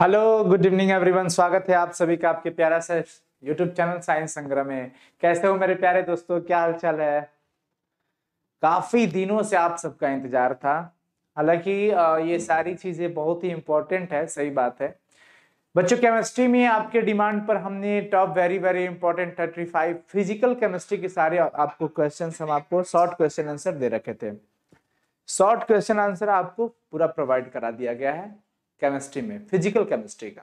Hello good evening everyone स्वागत है आप सभी का आपके प्यारा से यूट्यूब चैनल साइंस संग्रह में कैसे हो मेरे प्यारे दोस्तों क्या हाल चाल है काफी दिनों से आप सबका इंतजार था हालांकि ये सारी चीजें बहुत ही इंपॉर्टेंट है सही बात है बच्चों केमिस्ट्री में आपके डिमांड पर हमने top very very important thirty five physical chemistry के सारे आपको क्वेश्चन हम आपको शॉर्ट क्वेश्चन आंसर दे रखे थे शॉर्ट क्वेश्चन आंसर आपको पूरा प्रोवाइड करा दिया गया है केमिस्ट्री में फिजिकल केमिस्ट्री का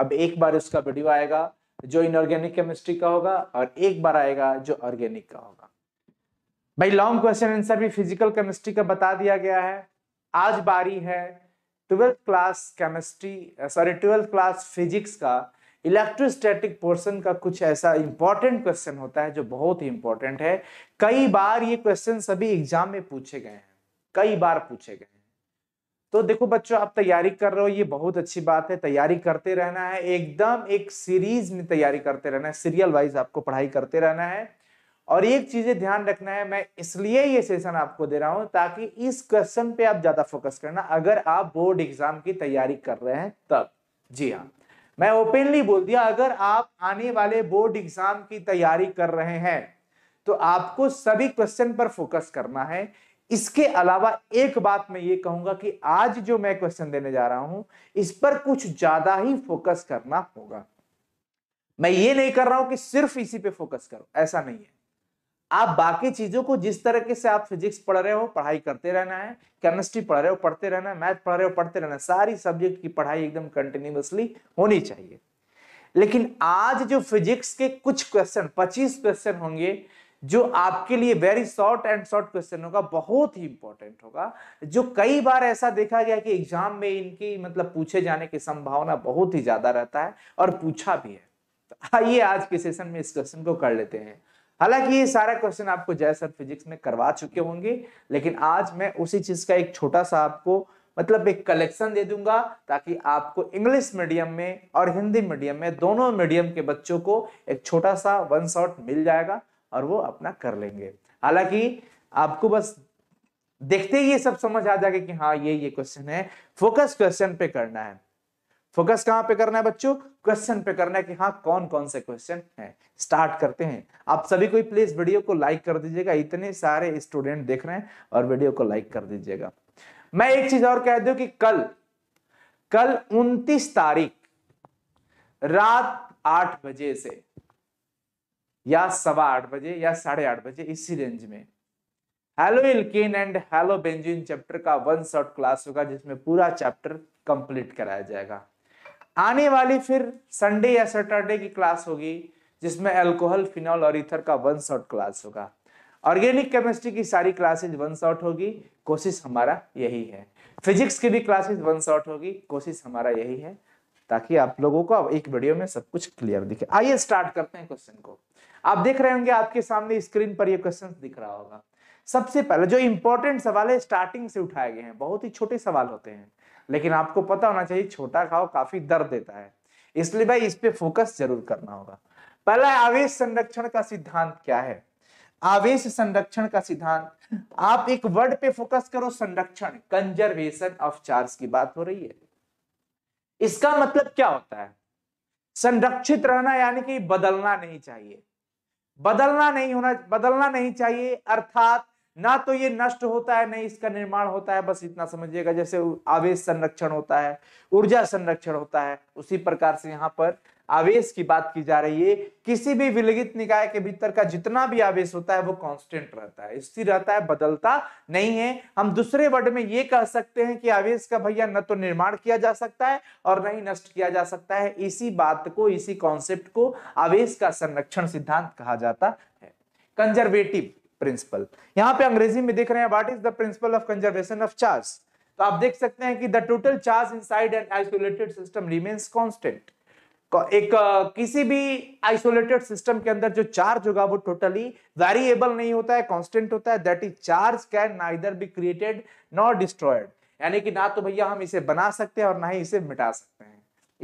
अब एक बार उसका वीडियो आएगा जो इनऑर्गेनिक केमिस्ट्री का होगा और एक बार आएगा जो ऑर्गेनिक का होगा भाई लॉन्ग क्वेश्चन आंसर भी फिजिकल केमिस्ट्री का बता दिया गया है आज बारी है twelfth class chemistry sorry twelfth class physics का इलेक्ट्रोस्टैटिक पोर्शन का कुछ ऐसा इंपॉर्टेंट क्वेश्चन होता है जो बहुत ही इंपॉर्टेंट है कई बार ये क्वेश्चन सभी एग्जाम में पूछे गए हैं कई बार पूछे गए हैं तो देखो बच्चों आप तैयारी कर रहे हो ये बहुत अच्छी बात है तैयारी करते रहना है एकदम एक सीरीज में तैयारी करते रहना है सीरियल वाइज आपको पढ़ाई करते रहना है और एक चीजें ध्यान रखना है मैं इसलिए ये सेशन आपको दे रहा हूं ताकि इस क्वेश्चन पे आप ज्यादा फोकस करना अगर आप बोर्ड एग्जाम की तैयारी कर रहे हैं तब जी हाँ मैं ओपनली बोल दिया अगर आप आने वाले बोर्ड एग्जाम की तैयारी कर रहे हैं तो आपको सभी क्वेश्चन पर फोकस करना है इसके अलावा एक बात मैं ये कहूंगा कि आज जो मैं क्वेश्चन देने जा रहा हूं इस पर कुछ ज्यादा ही फोकस करना होगा मैं ये नहीं कर रहा हूं कि सिर्फ इसी पे फोकस करो ऐसा नहीं है आप बाकी चीजों को जिस तरीके से आप फिजिक्स पढ़ रहे हो पढ़ाई करते रहना है केमिस्ट्री पढ़ रहे हो पढ़ते रहना है मैथ पढ़ रहे हो पढ़ते रहना सारी सब्जेक्ट की पढ़ाई एकदम कंटिन्यूसली होनी चाहिए लेकिन आज जो फिजिक्स के कुछ क्वेश्चन 25 क्वेश्चन होंगे जो आपके लिए very short and short question होगा बहुत ही इंपॉर्टेंट होगा जो कई बार ऐसा देखा गया कि एग्जाम में इनकी मतलब पूछे जाने की संभावना बहुत ही ज्यादा रहता है और पूछा भी है तो आइए आज के सेशन में इस क्वेश्चन को कर लेते हैं हालांकि ये सारा क्वेश्चन आपको जय सर फिजिक्स में करवा चुके होंगे लेकिन आज मैं उसी चीज का एक छोटा सा आपको मतलब एक कलेक्शन दे दूंगा ताकि आपको इंग्लिश मीडियम में और हिंदी मीडियम में दोनों मीडियम के बच्चों को एक छोटा सा वन शॉट मिल जाएगा और वो अपना कर लेंगे हालांकि आपको बस देखते ही ये सब समझ आ जाएगा कि हाँ ये ये क्वेश्चन है फोकस क्वेश्चन पे करना है फोकस कहाँ पे करना है बच्चों क्वेश्चन पे करना है कि हाँ कौन कौन से क्वेश्चन है स्टार्ट करते हैं आप सभी कोई प्लीज वीडियो को लाइक कर दीजिएगा इतने सारे स्टूडेंट देख रहे हैं और वीडियो को लाइक कर दीजिएगा मैं एक चीज और कह दू कि कल कल 29 तारीख रात 8 बजे से या सवा आठ बजे या साढ़े आठ बजे इसी रेंज में haloalkane and hello benzene chapter का वन शॉर्ट क्लास होगा जिसमें पूरा चैप्टर कंप्लीट कराया जाएगा आने वाली फिर संडे या सैटरडे की क्लास होगी जिसमें अल्कोहल फिनॉल और इथर का वन शॉर्ट क्लास होगा ऑर्गेनिक केमिस्ट्री की सारी क्लासेज वन शॉर्ट होगी कोशिश हमारा यही है फिजिक्स की भी क्लासेज वन शॉर्ट होगी कोशिश हमारा यही है ताकि आप लोगों को एक वीडियो में सब कुछ क्लियर दिखे आइए स्टार्ट करते हैं क्वेश्चन को आप देख रहे होंगे आपके सामने स्क्रीन पर ये क्वेश्चन दिख रहा होगा सबसे पहले जो इंपॉर्टेंट सवाल है स्टार्टिंग से उठाए गए हैं बहुत ही छोटे सवाल होते हैं लेकिन आपको पता होना चाहिए छोटा खाओ काफी दर्द देता है इसलिए भाई इस पे फोकस जरूर करना होगा पहला आवेश संरक्षण का सिद्धांत क्या है आवेश संरक्षण का सिद्धांत आप एक वर्ड पे फोकस करो संरक्षण कंजर्वेशन ऑफ चार्ज की बात हो रही है इसका मतलब क्या होता है संरक्षित रहना यानी कि बदलना नहीं चाहिए बदलना नहीं होना बदलना नहीं चाहिए अर्थात ना तो ये नष्ट होता है नहीं इसका निर्माण होता है बस इतना समझिएगा जैसे आवेश संरक्षण होता है ऊर्जा संरक्षण होता है उसी प्रकार से यहाँ पर आवेश की बात की जा रही है किसी भी विलगित निकाय के भीतर का जितना भी आवेश होता है वो कांस्टेंट रहता है स्थिर रहता है बदलता नहीं है हम दूसरे वर्ड में ये कह सकते हैं कि आवेश का भैया न तो निर्माण किया जा सकता है और न ही नष्ट किया जा सकता है इसी बात को इसी कॉन्सेप्ट को आवेश का संरक्षण सिद्धांत कहा जाता है कंजर्वेटिव प्रिंसिपल यहाँ पे अंग्रेजी में देख रहे हैं what is the principle of conservation of charge तो आप देख सकते हैं कि the total charge inside an isolated system remains constant एक किसी भी आइसोलेटेड सिस्टम के अंदर जो चार्ज होगा वो टोटली वेरिएबल नहीं होता है कांस्टेंट होता है that is charge can neither be created not destroyed यानी कि ना तो भैया हम इसे बना सकते हैं और ना ही इसे मिटा सकते हैं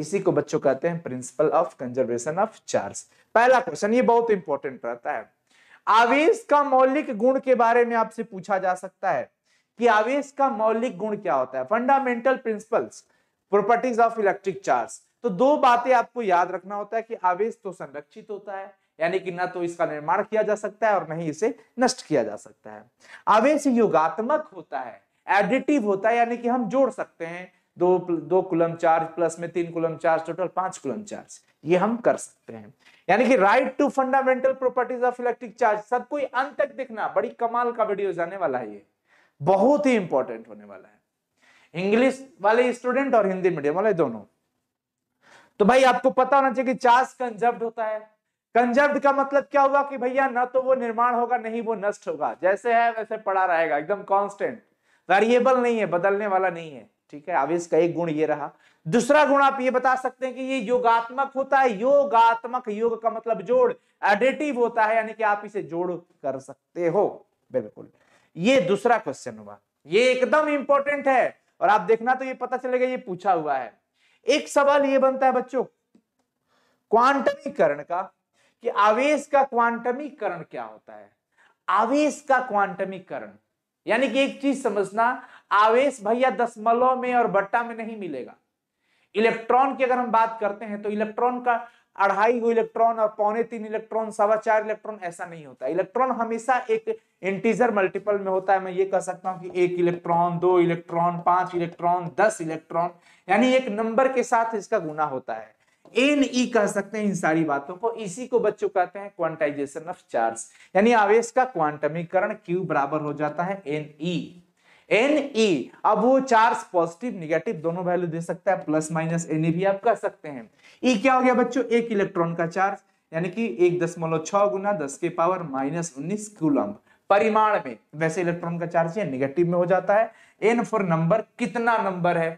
इसी को बच्चों कहते हैं principle of conservation of charge पहला क्वेश्चन ये बहुत इंपॉर्टेंट रहता है आवेश का मौलिक गुण के बारे में आपसे पूछा जा सकता है कि आवेश का मौलिक गुण क्या होता है fundamental principles properties of electric charge तो दो बातें आपको याद रखना होता है कि आवेश तो संरक्षित होता है यानी कि ना तो इसका निर्माण किया जा सकता है और नहीं इसे नष्ट किया जा सकता है आवेश युगात्मक होता है एडिटिव होता है यानी कि हम जोड़ सकते हैं दो दो कुलम चार्ज प्लस में तीन कुलम चार्ज टोटल पांच कुलम चार्ज ये हम कर सकते हैं यानी कि write two fundamental properties of electric charge सब कोई अंत तक देखना बड़ी कमाल का वीडियो जाने वाला है ये बहुत ही इंपॉर्टेंट होने वाला है इंग्लिश वाले स्टूडेंट और हिंदी मीडियम वाले दोनों तो भाई आपको पता होना चाहिए कि चार्ज कंजर्व होता है कंजर्व का मतलब क्या हुआ कि भैया ना तो वो निर्माण होगा नहीं वो नष्ट होगा जैसे है वैसे पड़ा रहेगा एकदम कांस्टेंट वेरिएबल नहीं है बदलने वाला नहीं है ठीक है अब इसका एक गुण ये रहा दूसरा गुण आप ये बता सकते हैं कि ये योगात्मक होता है योगात्मक योग का मतलब जोड़ एडिटिव होता है यानी कि आप इसे जोड़ कर सकते हो बिल्कुल ये दूसरा क्वेश्चन हुआ ये एकदम इंपॉर्टेंट है और आप देखना तो ये पता चलेगा ये पूछा हुआ है एक सवाल ये बनता है बच्चों क्वांटमीकरण का कि आवेश का क्वांटमीकरण क्या होता है आवेश का क्वांटमीकरण यानी कि एक चीज समझना आवेश भैया दशमलव में और बट्टा में नहीं मिलेगा इलेक्ट्रॉन की अगर हम बात करते हैं तो इलेक्ट्रॉन का अढ़ाई गो इलेक्ट्रॉन और पौने तीन इलेक्ट्रॉन सवा चार इलेक्ट्रॉन ऐसा नहीं होता इलेक्ट्रॉन हमेशा एक इंटीजर मल्टीपल में होता है मैं ये कह सकता हूँ कि एक इलेक्ट्रॉन दो इलेक्ट्रॉन पांच इलेक्ट्रॉन दस इलेक्ट्रॉन यानी एक नंबर के साथ इसका गुना होता है एन ई e कह सकते हैं इन सारी बातों को इसी को बच्चों कहते हैं क्वांटाइजेशन ऑफ चार्ज यानी आवेश का क्वांटमीकरण क्यू बराबर हो जाता है N E e। N E e, अब वो चार्ज पॉजिटिव निगेटिव दोनों वैल्यू दे सकता है प्लस माइनस एन ई भी आप कर सकते हैं ई e क्या हो गया बच्चों एक इलेक्ट्रॉन का चार्ज यानी कि एक दशमलव छ गुना दस के पावर माइनस उन्नीस कूलम्ब परिमाण में वैसे इलेक्ट्रॉन का चार्ज है निगेटिव में हो जाता है एन फॉर नंबर कितना नंबर है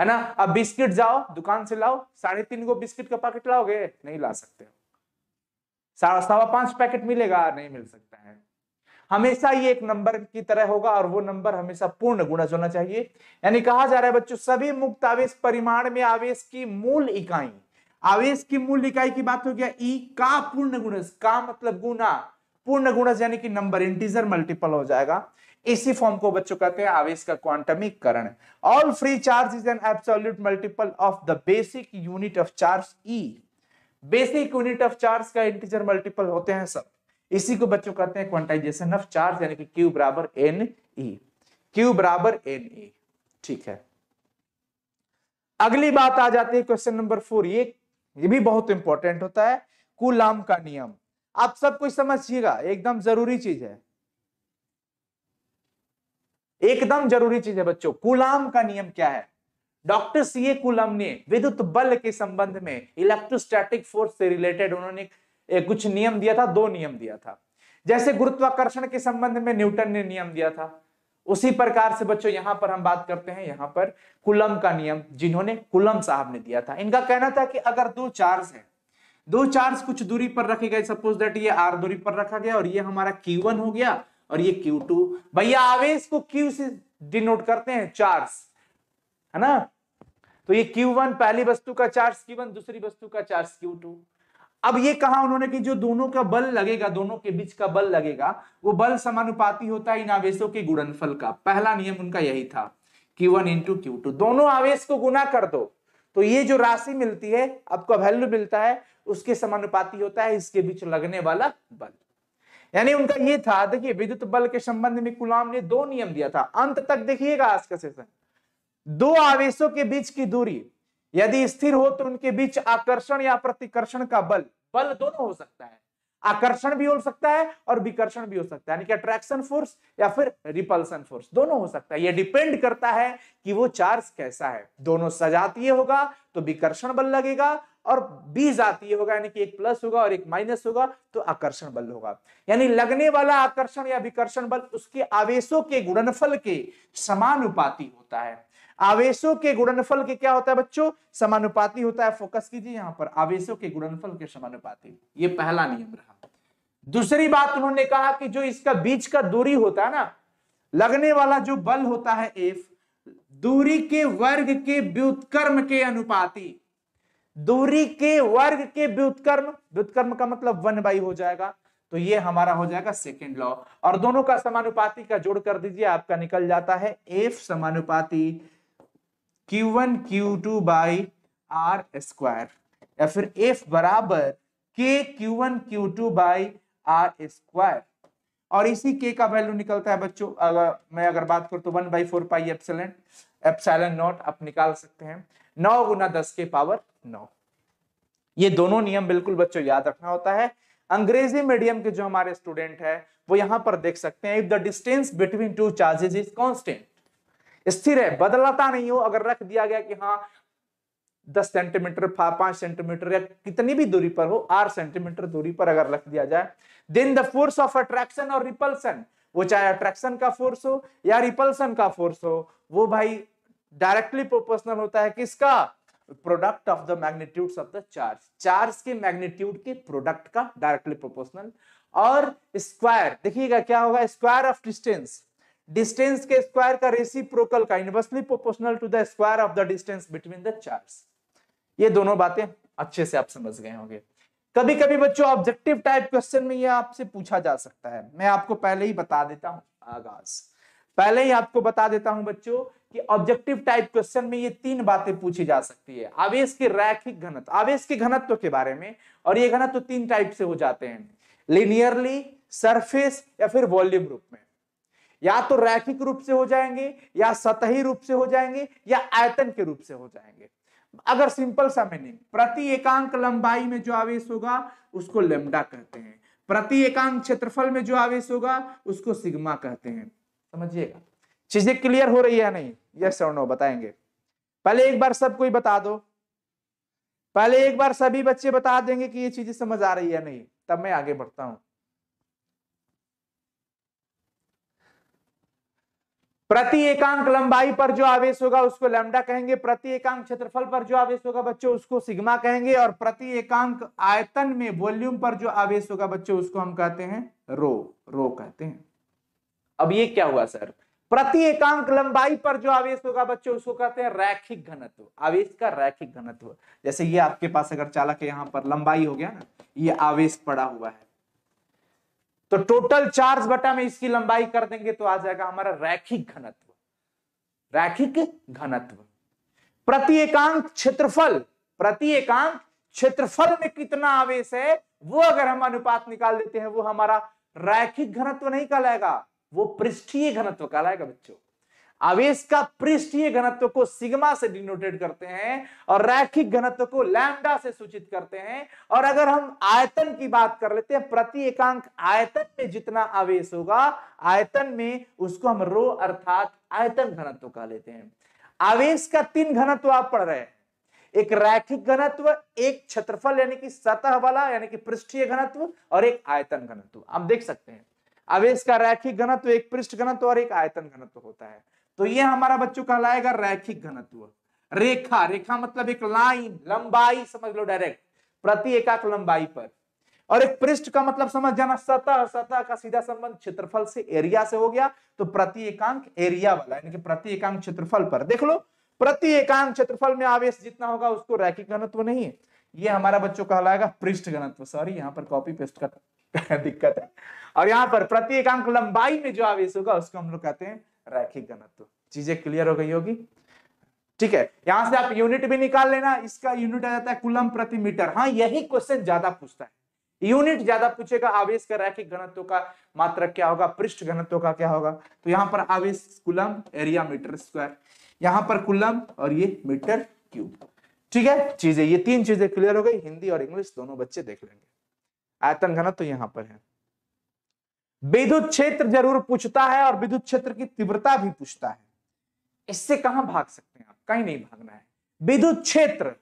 है ना अब बिस्किट जाओ दुकान से लाओ साढ़े तीन को बिस्किट का पैकेट लाओगे नहीं ला सकते हो सवा पांच पैकेट मिलेगा नहीं मिल सकता है हमेशा ये एक नंबर की तरह होगा और वो नंबर हमेशा पूर्ण गुणज होना चाहिए यानी कहा जा रहा है बच्चों सभी मुक्त आवेश परिमाण में आवेश की मूल इकाई आवेश की मूल इकाई की बात हो गया ई का पूर्ण गुणज का मतलब गुना पूर्ण गुणज यानी कि नंबर इंटीजर मल्टीपल हो जाएगा इसी फॉर्म को बच्चों कहते हैं आवेश का क्वांटमीकरण all free charge is an absolute multiple of the basic unit of charge E basic unit of charge का इंटीजर मल्टीपल होते हैं सब इसी को बच्चों कहते हैं क्वांटाइजेशन ऑफ चार्ज यानी कि क्यू बराबर एन ई क्यू बराबर एन ई e, ठीक है अगली बात आ जाती है क्वेश्चन नंबर फोर ये ये भी बहुत इंपॉर्टेंट होता है कुलाम का नियम आप सब कुछ समझिएगा एकदम जरूरी चीज है एकदम जरूरी चीज है बच्चों कुलाम का नियम क्या है डॉक्टर सी ए ने विद्युत बल के संबंध में इलेक्ट्रोस्टैटिक फोर्स से रिलेटेड उन्होंने एक कुछ नियम दिया था दो नियम दिया था जैसे गुरुत्वाकर्षण के संबंध में न्यूटन ने नियम दिया था उसी प्रकार से बच्चों यहां पर हम बात करते हैं यहां पर कुलम का नियम जिन्होंने कुलम साहब ने दिया था इनका कहना था कि अगर दो चार्ज है दो चार्ज कुछ दूरी पर रखे गए सपोज दैट ये आर दूरी पर रखा गया और ये हमारा Q1 हो गया और ये Q2 भैया आवेश को Q से डिनोट करते हैं चार्ज है ना तो ये Q1 पहली वस्तु का चार्ज Q1 दूसरी वस्तु का चार्ज Q2 अब ये कहा उन्होंने कि जो दोनों का बल लगेगा दोनों के बीच का बल लगेगा वो बल समानुपाती होता है इन आवेशों के गुणनफल का पहला नियम उनका यही था Q1 one into Q to दोनों आवेश को गुना कर दो तो ये जो राशि मिलती है आपको वैल्यू मिलता है उसके समानुपाती होता है इसके बीच लगने वाला बल यानी उनका ये था देखिए विद्युत बल के संबंध में गुलाम ने दो नियम दिया था अंत तक देखिएगा आज का सेशन दो आवेशों के बीच की दूरी यदि स्थिर हो तो उनके बीच आकर्षण या प्रतिकर्षण का बल बल दोनों हो सकता है आकर्षण भी हो सकता है और विकर्षण भी हो सकता है यानी कि अट्रैक्शन फोर्स या फिर रिपल्सन फोर्स दोनों हो सकता है ये डिपेंड करता है कि वो चार्ज कैसा है दोनों सजातीय होगा तो विकर्षण बल लगेगा और बी जातीय होगा यानी कि एक प्लस होगा और एक माइनस होगा तो आकर्षण बल होगा यानी लगने वाला आकर्षण या विकर्षण बल उसके आवेशों के गुणनफल के समानुपाती होता है आवेशों के गुणनफल के क्या होता है बच्चों समानुपाती होता है फोकस कीजिए यहां पर आवेशों के गुणनफल के समानुपाती ये पहला नियम रहा दूसरी बात उन्होंने कहा कि जो इसका बीच का दूरी होता है ना लगने वाला जो बल होता है एफ दूरी के वर्ग के व्युत्कर्म के अनुपाती दूरी के वर्ग के व्युत्कर्म व्युत्कर्म का मतलब वन बाई हो जाएगा तो ये हमारा हो जाएगा सेकेंड लॉ और दोनों का समानुपाती का जोड़ कर दीजिए आपका निकल जाता है एफ समानुपाती Q one Q two by R square या फिर एफ बराबर K Q one Q two by R square और इसी के का वैल्यू निकलता है बच्चों अगर मैं अगर बात करूं तो one by four pi epsilon epsilon naught आप निकाल सकते हैं नौ गुना दस के पावर नौ ये दोनों नियम बिल्कुल बच्चों याद रखना होता है अंग्रेजी मीडियम के जो हमारे स्टूडेंट है वो यहां पर देख सकते हैं if the distance between two charges is constant स्थिर है बदलता नहीं हो अगर रख दिया गया कि हाँ दस सेंटीमीटर पांच सेंटीमीटर या कितनी भी दूरी पर हो आठ सेंटीमीटर दूरी पर अगर रख दिया जाए then the force of attraction और रिपल्सन वो चाहे अट्रैक्शन का फोर्स हो या रिपल्सन का फोर्स हो वो भाई डायरेक्टली प्रोपोर्शनल होता है किसका product of the magnitude of the charge charge के मैग्नीट्यूड के प्रोडक्ट का डायरेक्टली प्रोपोर्शनल और स्क्वायर देखिएगा क्या होगा स्क्वायर ऑफ डिस्टेंस डिस्टेंस के स्क्वायर का रेसिप्रोकल का inversely proportional to the square of the distance between the charge ये दोनों बातें अच्छे से आप समझ गए होंगे कभी कभी बच्चों ऑब्जेक्टिव टाइप क्वेश्चन में ये आपसे पूछा जा सकता है मैं आपको पहले ही बता देता हूं आगाज पहले ही आपको बता देता हूं बच्चों कि ऑब्जेक्टिव टाइप क्वेश्चन में ये तीन बातें पूछी जा सकती है आवेश के रैखिक घनत्व आवेश के घनत्व के बारे में और ये घनत्व तो तीन टाइप से हो जाते हैं लिनियरली सरफेस या फिर वॉल्यूम रूप में या तो रैखिक रूप से हो जाएंगे या सतही रूप से हो जाएंगे या आयतन के रूप से हो जाएंगे अगर सिंपल सा मीनिंग प्रति एकांक लंबाई में जो आवेश होगा उसको लेमडा कहते हैं प्रति एकांक क्षेत्रफल में जो आवेश होगा उसको सिग्मा कहते हैं समझिएगा चीजें क्लियर हो रही है नहीं यस और नो बताएंगे पहले एक बार सब कोई बता दो पहले एक बार सभी बच्चे बता देंगे कि ये चीजें समझ आ रही है नहीं तब मैं आगे बढ़ता हूं प्रति एकांक लंबाई पर जो आवेश होगा उसको लैम्डा कहेंगे प्रति एकांक क्षेत्रफल पर जो आवेश होगा बच्चों उसको सिग्मा कहेंगे और प्रति एकांक आयतन में वॉल्यूम पर जो आवेश होगा बच्चों उसको हम कहते हैं रो रो कहते हैं अब ये क्या हुआ सर प्रति एकांक लंबाई पर जो आवेश होगा बच्चों उसको कहते हैं रैखिक घनत्व आवेश का रैखिक घनत्व जैसे ये आपके पास अगर चालक यहाँ पर लंबाई हो गया ना ये आवेश पड़ा हुआ है तो टोटल चार्ज बटा में इसकी लंबाई कर देंगे तो आ जाएगा हमारा रैखिक घनत्व रैखिक घनत्व प्रति एकांक क्षेत्रफल प्रति एकांक क्षेत्रफल में कितना आवेश है वो अगर हम अनुपात निकाल देते हैं वो हमारा रैखिक घनत्व नहीं कहलाएगा वो पृष्ठीय घनत्व कहलाएगा बच्चों आवेश का पृष्ठीय घनत्व को सिग्मा से डिनोटेट करते हैं और रैखिक घनत्व को लैम्डा से सूचित करते हैं और अगर हम आयतन की बात कर लेते हैं प्रति एकांक आयतन में जितना आवेश होगा आयतन में उसको हम रो अर्थात आयतन घनत्व कह लेते हैं आवेश का तीन घनत्व आप पढ़ रहे हैं एक रैखिक घनत्व एक क्षेत्रफल यानी कि सतह वाला यानी कि पृष्ठीय घनत्व और एक आयतन घनत्व आप देख सकते हैं आवेश का रैखिक घनत्व एक पृष्ठ घनत्व और एक आयतन घनत्व होता है तो ये हमारा बच्चों कहलाएगा रैखिक घनत्व रेखा रेखा मतलब एक लाइन लंबाई समझ लो डायरेक्ट प्रति एकाक लंबाई पर और एक पृष्ठ का मतलब समझ जाना सतह सतह का सीधा संबंध क्षेत्रफल से एरिया से हो गया तो प्रति एकांक एरिया वाला यानी कि प्रति एकांक क्षेत्रफल पर देख लो प्रति एकांक क्षेत्रफल में आवेश जितना होगा उसको रैखिक घनत्व नहीं है ये हमारा बच्चों कहलाएगा पृष्ठ घनत्व सॉरी यहाँ पर कॉपी पेस्ट का दिक्कत है और यहाँ पर प्रति एकांक लंबाई में जो आवेश होगा उसको हम लोग कहते हैं रैखिक घनत्व चीजें क्लियर हो गई होगी ठीक है यहां से आप यूनिट भी निकाल लेना इसका यूनिट आ जाता है कुलम प्रति मीटर हाँ यही क्वेश्चन ज्यादा पूछता है यूनिट ज्यादा पूछेगा आवेश का रैखिक घनत्व का मात्रक क्या होगा पृष्ठ घनत्व का क्या होगा तो यहाँ पर आवेश कुलम एरिया मीटर स्क्वायर यहाँ पर कुलम और ये मीटर क्यूब ठीक है चीजें ये तीन चीजें क्लियर हो गई हिंदी और इंग्लिश दोनों बच्चे देख लेंगे आयतन घनत्व तो यहाँ पर है विद्युत क्षेत्र जरूर पूछता है और विद्युत क्षेत्र की तीव्रता भी पूछता है इससे कहां भाग सकते हैं आप कहीं नहीं भागना है विद्युत क्षेत्र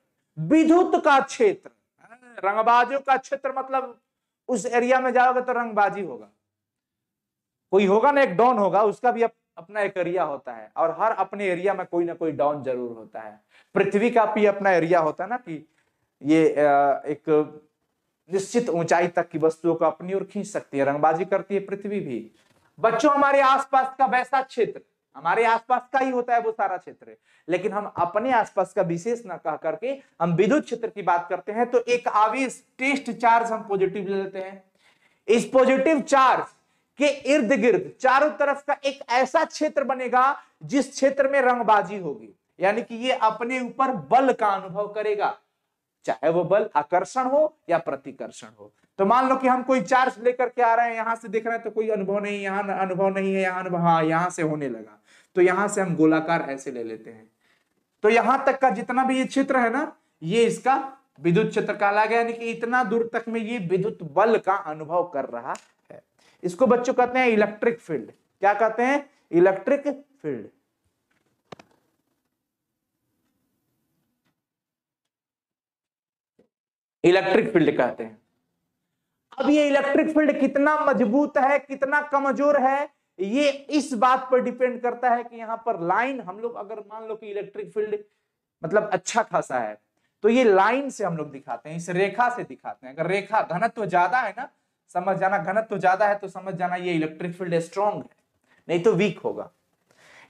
विद्युत का क्षेत्र रंगबाजों का क्षेत्र मतलब उस एरिया में जाओगे तो रंगबाजी होगा कोई होगा ना एक डॉन होगा उसका भी अपना एक एरिया होता है और हर अपने एरिया में कोई ना कोई डॉन जरूर होता है पृथ्वी का भी अपना एरिया होता है ना कि ये एक निश्चित ऊंचाई तक की वस्तुओं को अपनी ओर खींच सकती है रंगबाजी करती है पृथ्वी भी बच्चों हमारे आसपास का वैसा क्षेत्र हमारे आसपास का ही होता है वो सारा क्षेत्र लेकिन हम अपने आसपास का विशेष न कह करके हम विद्युत क्षेत्र की बात करते हैं तो एक आवेश टेस्ट चार्ज हम पॉजिटिव ले लेते हैं इस पॉजिटिव चार्ज के इर्द गिर्द चारों तरफ का एक ऐसा क्षेत्र बनेगा जिस क्षेत्र में रंगबाजी होगी यानी कि ये अपने ऊपर बल का अनुभव करेगा चाहे वो बल आकर्षण हो या प्रतिकर्षण हो तो मान लो कि हम कोई चार्ज लेकर के आ रहे हैं यहां से देख रहे हैं तो कोई अनुभव नहीं यहाँ अनुभव नहीं है यहाँ अनुभव हाँ यहाँ से होने लगा तो यहां से हम गोलाकार ऐसे ले लेते हैं तो यहां तक का जितना भी ये क्षेत्र है ना ये इसका विद्युत क्षेत्र का गया यानी कि इतना दूर तक में ये विद्युत बल का अनुभव कर रहा है इसको बच्चों कहते हैं इलेक्ट्रिक फील्ड क्या कहते हैं इलेक्ट्रिक फील्ड इलेक्ट्रिक फील्ड कहते हैं अब ये इलेक्ट्रिक फील्ड कितना मजबूत है कितना कमजोर है ये इस बात पर डिपेंड करता है कि यहाँ पर लाइन हम लोग अगर मान लो कि इलेक्ट्रिक फील्ड मतलब अच्छा खासा है तो ये लाइन से हम लोग दिखाते हैं इस रेखा से दिखाते हैं अगर रेखा घनत्व ज्यादा है ना समझ जाना घनत्व ज्यादा है तो समझ जाना ये इलेक्ट्रिक फील्ड स्ट्रॉन्ग है नहीं तो वीक होगा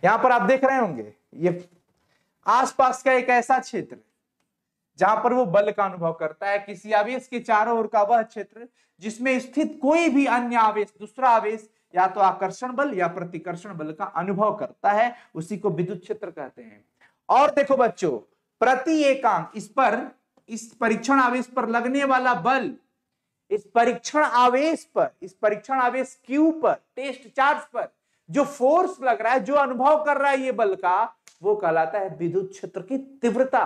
यहां पर आप देख रहे होंगे ये आसपास का एक ऐसा क्षेत्र जहां पर वो बल का अनुभव करता है किसी आवेश के चारों ओर का वह क्षेत्र जिसमें स्थित कोई भी अन्य आवेश दूसरा आवेश या तो आकर्षण बल या प्रतिकर्षण बल का अनुभव करता है उसी को विद्युत क्षेत्र कहते हैं और देखो बच्चों प्रति एकांक इस पर इस परीक्षण आवेश पर लगने वाला बल इस परीक्षण आवेश पर इस परीक्षण आवेश क्यू पर टेस्ट चार्ज पर जो फोर्स लग रहा है जो अनुभव कर रहा है ये बल का वो कहलाता है विद्युत क्षेत्र की तीव्रता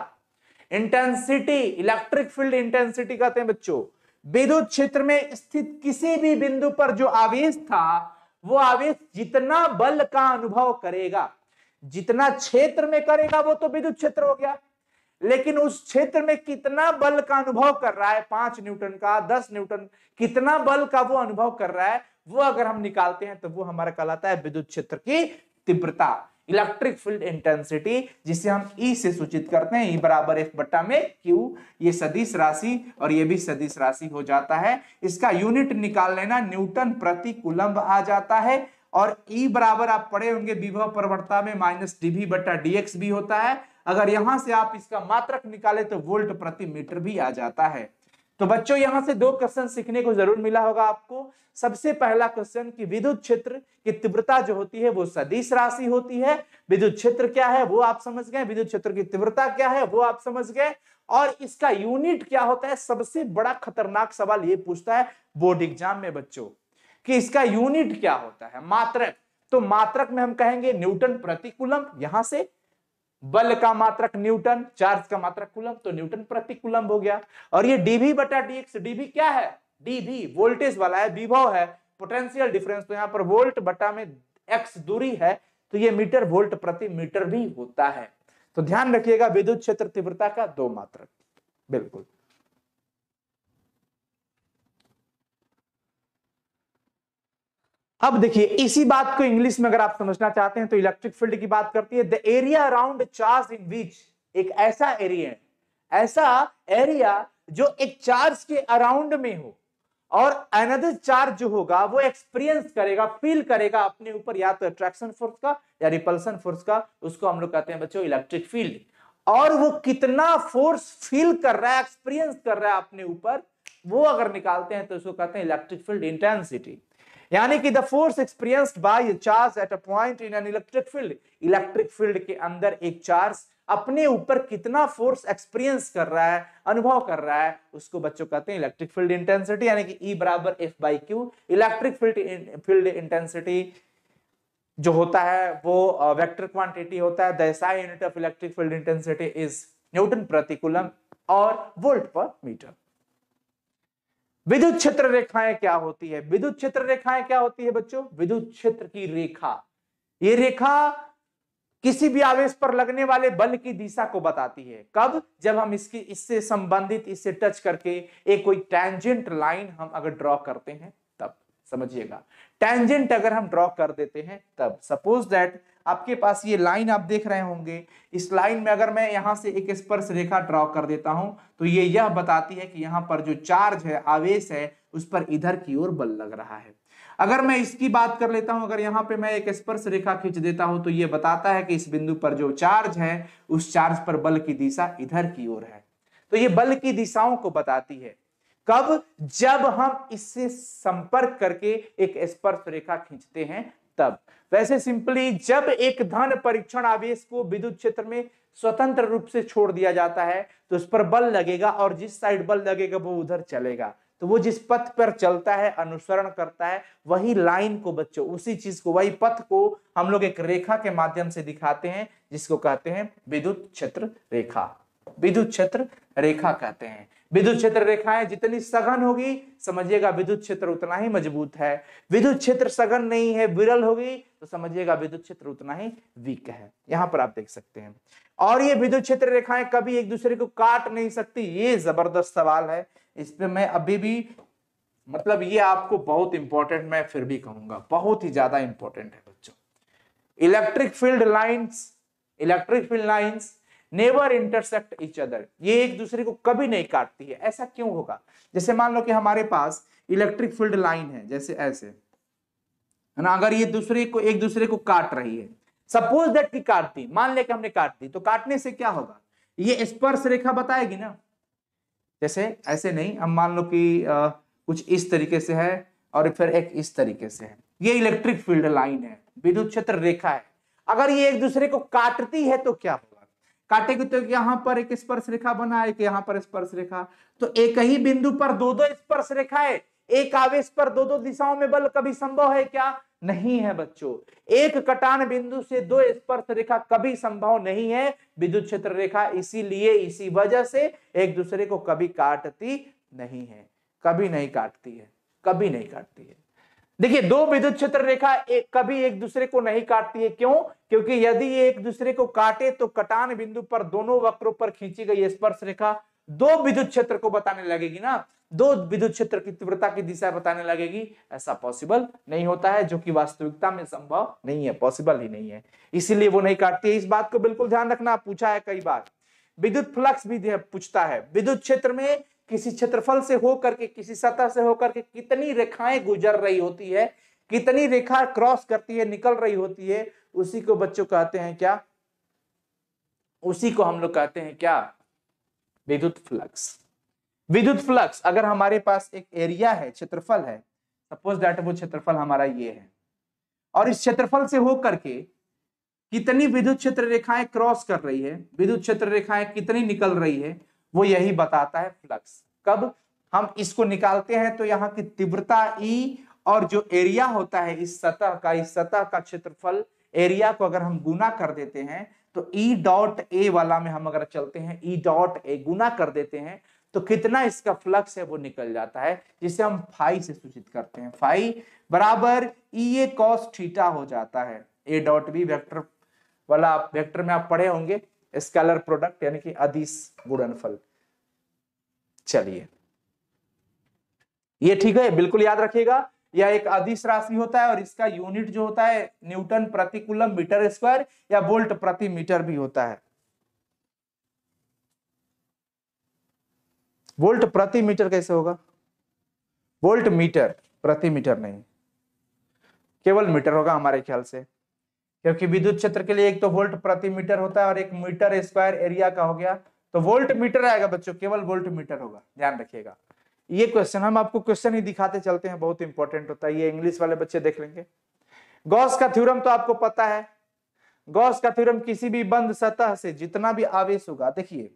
इंटेंसिटी इलेक्ट्रिक फील्ड इंटेंसिटी कहते हैं बच्चों विद्युत क्षेत्र में स्थित किसी भी बिंदु पर जो आवेश था वो आवेश जितना बल का अनुभव करेगा जितना क्षेत्र में करेगा वो तो विद्युत क्षेत्र हो गया लेकिन उस क्षेत्र में कितना बल का अनुभव कर रहा है पांच न्यूटन का दस न्यूटन कितना बल का वो अनुभव कर रहा है वो अगर हम निकालते हैं तो वो हमारा कहलाता है विद्युत क्षेत्र की तीव्रता इलेक्ट्रिक फील्ड इंटेंसिटी जिसे हम ई e से सूचित करते हैं ई e बराबर एफ बट्टा में क्यू ये सदिश राशि और ये भी सदिश राशि हो जाता है इसका यूनिट निकाल लेना न्यूटन प्रति कुलम्ब आ जाता है और E बराबर आप पढ़े होंगे विभव प्रवणता में माइनस डीवी बट्टा डीएक्स भी होता है अगर यहां से आप इसका मात्रक निकाले तो वोल्ट प्रति मीटर भी आ जाता है तो बच्चों यहां से दो क्वेश्चन सीखने को जरूर मिला होगा आपको सबसे पहला क्वेश्चन कि विद्युत क्षेत्र की तीव्रता जो होती है वो सदिश राशि होती है विद्युत क्षेत्र क्या है वो आप समझ गए विद्युत क्षेत्र की तीव्रता क्या है वो आप समझ गए और इसका यूनिट क्या होता है सबसे बड़ा खतरनाक सवाल ये पूछता है बोर्ड एग्जाम में बच्चों कि इसका यूनिट क्या होता है मात्रक तो मात्रक में हम कहेंगे न्यूटन प्रतिकूलम यहां से बल का मात्रक न्यूटन चार्ज का मात्रक कुलम तो न्यूटन प्रति कुलम हो गया और ये डीवी बटा डीएक्स डीवी क्या है डीवी वोल्टेज वाला है विभव है पोटेंशियल डिफरेंस तो यहाँ पर वोल्ट बटा में एक्स दूरी है तो ये मीटर वोल्ट प्रति मीटर भी होता है तो ध्यान रखिएगा विद्युत क्षेत्र तीव्रता का दो मात्रक बिल्कुल अब देखिए इसी बात को इंग्लिश में अगर आप समझना चाहते हैं तो इलेक्ट्रिक फील्ड की बात करती है the area around charge in बीच एक ऐसा एरिया है ऐसा एरिया जो एक चार्ज के अराउंड में हो और अनदर चार्ज जो होगा वो एक्सपीरियंस करेगा फील करेगा अपने ऊपर या तो अट्रैक्शन फोर्स का या रिपल्सन फोर्स का उसको हम लोग कहते हैं बच्चों इलेक्ट्रिक फील्ड और वो कितना फोर्स फील कर रहा है एक्सपीरियंस कर रहा है अपने ऊपर वो अगर निकालते हैं तो उसको कहते हैं इलेक्ट्रिक फील्ड इंटेंसिटी यानी कि the force experienced by charge at a point in an electric field electric field के अंदर एक चार्ज अपने ऊपर कितना फोर्स एक्सपीरियंस कर रहा है अनुभव कर रहा है उसको बच्चों कहते हैं इलेक्ट्रिक फील्ड इंटेंसिटी यानी कि ई e बराबर F by Q electric field field intensity जो होता है वो वेक्टर क्वांटिटी होता है the unit of electric field intensity is newton प्रति और वोल्ट पर मीटर विद्युत क्षेत्र रेखाएं क्या होती है विद्युत क्षेत्र रेखाएं क्या होती है बच्चों विद्युत क्षेत्र की रेखा ये रेखा किसी भी आवेश पर लगने वाले बल की दिशा को बताती है कब जब हम इसकी इससे संबंधित इससे टच करके एक कोई टैंजेंट लाइन हम अगर ड्रॉ करते हैं समझिएगा टेंजेंट अगर हम ड्रॉ कर देते हैं तब सपोज दैट आपके पास ये लाइन आप देख रहे होंगे इस लाइन में अगर मैं यहां से एक स्पर्श रेखा ड्रॉ कर देता हूं तो ये यह बताती है कि यहाँ पर जो चार्ज है आवेश है उस पर इधर की ओर बल लग रहा है अगर मैं इसकी बात कर लेता हूं अगर यहाँ पे मैं एक स्पर्श रेखा खींच देता हूं तो ये बताता है कि इस बिंदु पर जो चार्ज है उस चार्ज पर बल की दिशा इधर की ओर है तो ये बल की दिशाओं को बताती है कब जब हम इससे संपर्क करके एक स्पर्श रेखा खींचते हैं तब वैसे सिंपली जब एक धन परीक्षण आवेश को विद्युत क्षेत्र में स्वतंत्र रूप से छोड़ दिया जाता है तो उस पर बल लगेगा और जिस साइड बल लगेगा वो उधर चलेगा तो वो जिस पथ पर चलता है अनुसरण करता है वही लाइन को बच्चों उसी चीज को वही पथ को हम लोग एक रेखा के माध्यम से दिखाते हैं जिसको कहते हैं विद्युत क्षेत्र रेखा विद्युत क्षेत्र रेखा कहते हैं विद्युत क्षेत्र रेखाएं जितनी सघन होगी समझिएगा विद्युत क्षेत्र उतना ही मजबूत है विद्युत क्षेत्र सघन नहीं है विरल होगी तो समझिएगा विद्युत क्षेत्र उतना ही वीक है यहां पर आप देख सकते हैं और ये विद्युत क्षेत्र रेखाएं कभी एक दूसरे को काट नहीं सकती ये जबरदस्त सवाल है इस पर मैं अभी भी मतलब ये आपको बहुत इंपॉर्टेंट मैं फिर भी कहूंगा बहुत ही ज्यादा इंपॉर्टेंट है बच्चों electric field lines electric field lines never intersect each other ये एक दूसरे को कभी नहीं काटती है ऐसा क्यों होगा जैसे मान लो कि हमारे पास इलेक्ट्रिक फील्ड लाइन है जैसे ऐसे है ना अगर ये दूसरे को एक दूसरे को काट रही है सपोज दैट की काटती दी मान ले कि हमने काट दी तो काटने से क्या होगा ये स्पर्श रेखा बताएगी ना जैसे ऐसे नहीं हम मान लो कि आ, कुछ इस तरीके से है और फिर एक इस तरीके से है ये इलेक्ट्रिक फील्ड लाइन है विद्युत क्षेत्र रेखा है अगर ये एक दूसरे को काटती है तो क्या होगा काटेगी तो यहां पर एक स्पर्श रेखा बना एक यहां पर स्पर्श रेखा तो एक ही बिंदु पर दो दो स्पर्श रेखा है एक आवेश पर दो दो दिशाओं में बल कभी संभव है क्या नहीं है बच्चों एक कटान बिंदु से दो स्पर्श रेखा कभी संभव नहीं है विद्युत क्षेत्र रेखा इसीलिए इसी वजह से एक दूसरे को कभी काटती नहीं है कभी नहीं काटती है कभी नहीं काटती है देखिए दो विद्युत क्षेत्र रेखा एक कभी एक दूसरे को नहीं काटती है क्यों क्योंकि यदि एक दूसरे को काटे तो कटान बिंदु पर दोनों वक्रों पर खींची गई स्पर्श रेखा दो विद्युत क्षेत्र को बताने लगेगी ना दो विद्युत क्षेत्र की तीव्रता की दिशा बताने लगेगी ऐसा पॉसिबल नहीं होता है जो कि वास्तविकता में संभव नहीं है पॉसिबल ही नहीं है इसीलिए वो नहीं काटती है इस बात को बिल्कुल ध्यान रखना पूछा है कई बार विद्युत फ्लक्स भी पूछता है विद्युत क्षेत्र में किसी क्षेत्रफल से होकर के किसी सतह से होकर के कितनी रेखाएं गुजर रही होती है कितनी रेखा क्रॉस करती है निकल रही होती है उसी को बच्चों कहते हैं क्या उसी को हम लोग कहते हैं क्या विद्युत फ्लक्स विद्युत फ्लक्स अगर हमारे पास एक एरिया है क्षेत्रफल है सपोज दैट वो क्षेत्रफल हमारा ये है और इस क्षेत्रफल से होकर के कितनी विद्युत क्षेत्र रेखाएं क्रॉस कर रही है विद्युत क्षेत्र रेखाएं कितनी निकल रही है वो यही बताता है फ्लक्स कब हम इसको निकालते हैं तो यहाँ की तीव्रता ई e और जो एरिया होता है इस सतह का इस सतह का क्षेत्रफल एरिया को अगर हम गुना कर देते हैं तो ई डॉट ए वाला में हम अगर चलते हैं ई डॉट ए गुना कर देते हैं तो कितना इसका फ्लक्स है वो निकल जाता है जिसे हम फाई से सूचित करते हैं फाई बराबर ई ए कॉस थीटा हो जाता है ए डॉट बी वेक्टर वाला वेक्टर में आप पढ़े होंगे स्केलर प्रोडक्ट यानी कि अदिश गुणनफल चलिए ये ठीक है बिल्कुल याद रखिएगा यह या एक अदिश राशि होता है और इसका यूनिट जो होता है न्यूटन प्रति कुलम मीटर स्क्वायर या बोल्ट प्रति मीटर भी होता है वोल्ट प्रति मीटर कैसे होगा वोल्ट मीटर प्रति मीटर नहीं केवल मीटर होगा हमारे ख्याल से क्योंकि विद्युत क्षेत्र के लिए एक तो वोल्ट प्रति मीटर होता है और एक मीटर स्क्वायर एरिया का हो गया तो वोल्ट मीटर आएगा बच्चों केवल वोल्ट मीटर होगा ध्यान रखिएगा ये क्वेश्चन हम आपको क्वेश्चन ही दिखाते चलते हैं बहुत इंपॉर्टेंट होता है ये इंग्लिश वाले बच्चे देख लेंगे गॉस का थ्योरम तो आपको पता है गॉस का थ्योरम किसी भी बंद सतह से जितना भी आवेश होगा देखिए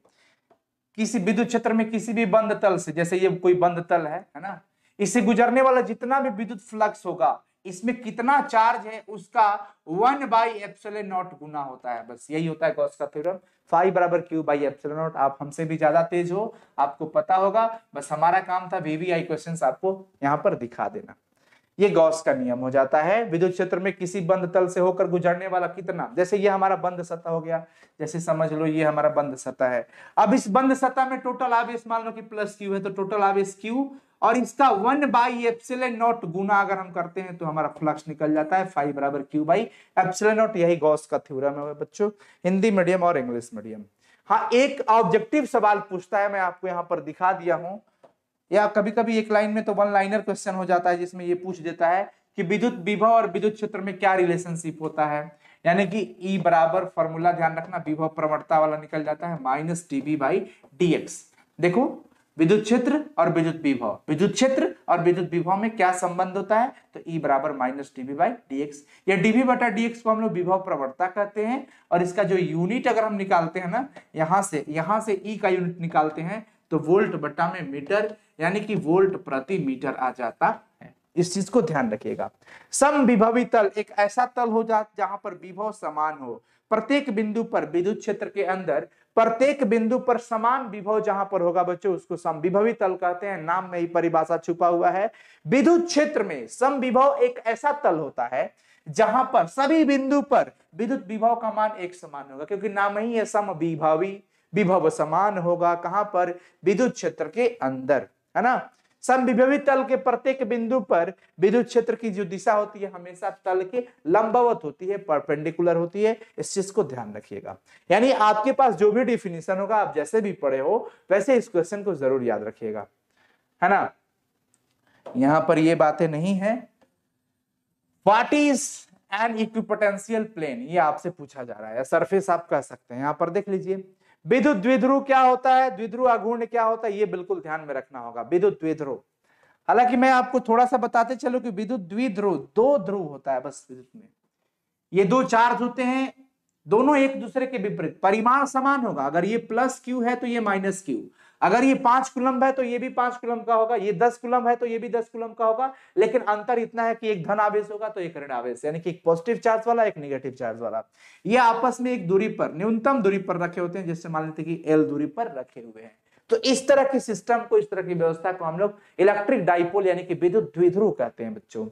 किसी विद्युत क्षेत्र में किसी भी बंद तल से जैसे ये कोई बंद तल है है ना इससे गुजरने वाला जितना भी विद्युत फ्लक्स होगा इसमें कितना चार्ज है उसका वन बाई एप्सले नॉट गुना होता है बस यही होता है गॉस का थ्योरम फाइव बराबर क्यू बाई एप्सले नॉट आप हमसे भी ज्यादा तेज हो आपको पता होगा बस हमारा काम था वीवीआई क्वेश्चन आपको यहाँ पर दिखा देना ये गॉस का नियम हो जाता है विद्युत क्षेत्र में किसी बंद तल से होकर गुजरने वाला कितना जैसे ये हमारा बंद सतह हो गया जैसे समझ लो ये हमारा बंद सतह है अब इस बंद सतह में टोटल आवेश मान लो कि प्लस क्यू है तो टोटल आवेश क्यू और इसका वन बाई एप्सिले नॉट गुना अगर हम करते हैं तो हमारा फ्लक्स निकल जाता है फाइव बराबर क्यू बाई एप्सिले नॉट यही गॉस का थ्योरम है बच्चों हिंदी मीडियम और इंग्लिश मीडियम हाँ एक ऑब्जेक्टिव सवाल पूछता है मैं आपको यहाँ पर दिखा दिया हूँ या कभी कभी एक लाइन में तो वन लाइनर क्वेश्चन हो जाता है जिसमें ये पूछ देता है कि विद्युत विभव और विद्युत क्षेत्र में क्या रिलेशनशिप होता है यानी कि ई e बराबर फॉर्मूला ध्यान रखना विभव प्रवणता वाला निकल जाता है माइनस टीबी बाई डी देखो विद्युत क्षेत्र और विद्युत विभव विद्युत क्षेत्र और विद्युत विभव में क्या संबंध होता है तो E बराबर माइनस डीवी बाई डीएक्स या डीवी बटा डीएक्स को हम लोग विभव प्रवर्ता कहते हैं और इसका जो यूनिट अगर हम निकालते हैं ना यहाँ से यहाँ से E का यूनिट निकालते हैं तो वोल्ट बटा में मीटर यानी कि वोल्ट प्रति मीटर आ जाता है इस चीज को ध्यान रखिएगा सम विभवी तल एक ऐसा तल हो जा जहां पर विभव समान हो प्रत्येक बिंदु पर विद्युत क्षेत्र के अंदर प्रत्येक बिंदु पर समान विभव जहां पर होगा बच्चों उसको समविभवी तल कहते हैं नाम में ही परिभाषा छुपा हुआ है विद्युत क्षेत्र में समविभव एक ऐसा तल होता है जहां पर सभी बिंदु पर विद्युत विभव का मान एक समान होगा क्योंकि नाम ही है समविभावी विभव समान होगा कहां पर विद्युत क्षेत्र के अंदर है ना समविभवी तल के प्रत्येक बिंदु पर विद्युत क्षेत्र की जो दिशा होती है हमेशा तल के लंबवत होती है परपेंडिकुलर होती है इस चीज को ध्यान रखिएगा यानी आपके पास जो भी डिफिनेशन होगा आप जैसे भी पढ़े हो वैसे इस क्वेश्चन को जरूर याद रखिएगा है ना यहां पर ये बातें नहीं है what is an equipotential plane ये आपसे पूछा जा रहा है सरफेस आप कह सकते हैं यहां पर देख लीजिए विद्युत द्विध्रुव क्या होता है द्विध्रुव अघूर्ण क्या होता है ये बिल्कुल ध्यान में रखना होगा विद्युत द्विध्रुव हालांकि मैं आपको थोड़ा सा बताते चलू कि विद्युत द्विध्रुव दो ध्रुव होता है बस विद्युत में ये दो चार होते हैं दोनों एक दूसरे के विपरीत परिमाण समान होगा अगर ये प्लस क्यू है तो ये माइनस क्यू अगर ये पांच कुलम है तो ये भी पांच कुलम का होगा ये दस कुलम है तो ये भी दस कुलम का होगा लेकिन अंतर इतना है कि एक धन आवेश होगा तो एक ऋण आवेश यानी कि एक पॉजिटिव चार्ज वाला एक निगेटिव चार्ज वाला ये आपस में एक दूरी पर न्यूनतम दूरी पर रखे होते हैं जिससे मान लेते हैं कि एल दूरी पर रखे हुए हैं तो इस तरह की सिस्टम को इस तरह की व्यवस्था को हम लोग इलेक्ट्रिक डाइपोल यानी कि विद्युत द्विध्रुव कहते हैं बच्चों